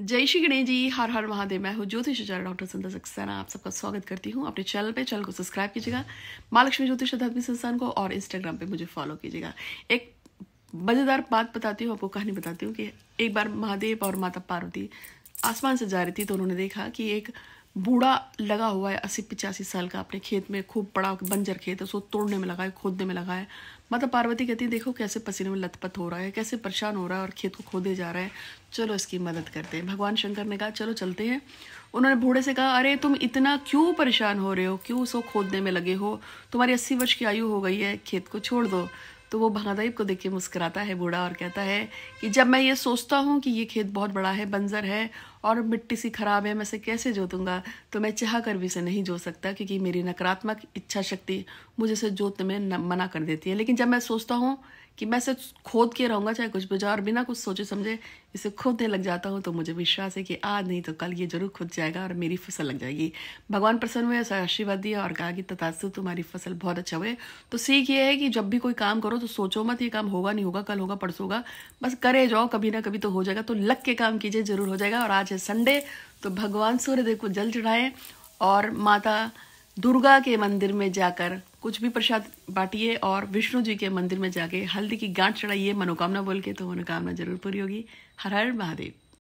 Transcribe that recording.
जय श्री गणेश जी हर हर महादेव मैं हूँ आचार्य डॉक्टर संता सक्सेना आप सबका स्वागत करती हूँ अपने चैनल पे चैनल को सब्सक्राइब कीजिएगा महालक्ष्मी ज्योतिष अध्यात्मिक संस्थान को और इंस्टाग्राम पे मुझे फॉलो कीजिएगा एक मज़ेदार बात बताती हूँ आपको कहानी बताती हूँ कि एक बार महादेव और माता पार्वती आसमान से जा रही थी तो उन्होंने देखा कि एक बूढ़ा लगा हुआ है अस्सी पिचासी साल का अपने खेत में खूब बड़ा बंजर खेत है उसको तोड़ने में लगा है खोदने में लगा है माता पार्वती कहती है देखो कैसे पसीने में लथपथ हो रहा है कैसे परेशान हो रहा है और खेत को खोदे जा रहा है चलो इसकी मदद करते हैं भगवान शंकर ने कहा चलो चलते हैं उन्होंने बूढ़े से कहा अरे तुम इतना क्यों परेशान हो रहे हो क्यों उसको खोदने में लगे हो तुम्हारी अस्सी वर्ष की आयु हो गई है खेत को छोड़ दो तो वो भांगादीप को देख के मुस्कराता है बूढ़ा और कहता है कि जब मैं ये सोचता हूँ कि ये खेत बहुत बड़ा है बंजर है और मिट्टी सी खराब है मैं इसे कैसे जोतूंगा तो मैं चाह कर भी इसे नहीं जोत सकता क्योंकि मेरी नकारात्मक इच्छा शक्ति मुझे इसे जोतने में मना कर देती है लेकिन जब मैं सोचता हूँ कि मैं सिर्फ खोद के रहूँगा चाहे कुछ भी जाए और बिना कुछ सोचे समझे इसे खोदने लग जाता हूँ तो मुझे विश्वास है कि आज नहीं तो कल ये जरूर खुद जाएगा और मेरी फसल लग जाएगी भगवान प्रसन्न हुए ऐसा आशीर्वाद दिया और कहा कि तथास्तु तुम्हारी फसल बहुत अच्छा हुए तो सीख ये है कि जब भी कोई काम करो तो सोचो मत ये काम होगा नहीं होगा कल होगा परसों होगा बस करे जाओ कभी ना कभी तो हो जाएगा तो लग के काम कीजिए जरूर हो जाएगा और आज है संडे तो भगवान सूर्यदेव को जल चढ़ाएं और माता दुर्गा के मंदिर में जाकर कुछ भी प्रसाद बांटिए और विष्णु जी के मंदिर में जाके हल्दी की गांठ चढ़ाइए मनोकामना बोल के तो मनोकामना जरूर पूरी होगी हर हर महादेव